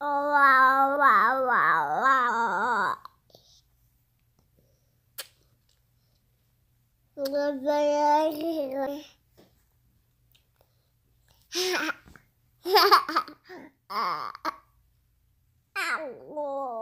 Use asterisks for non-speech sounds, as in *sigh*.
*laughs* Ow.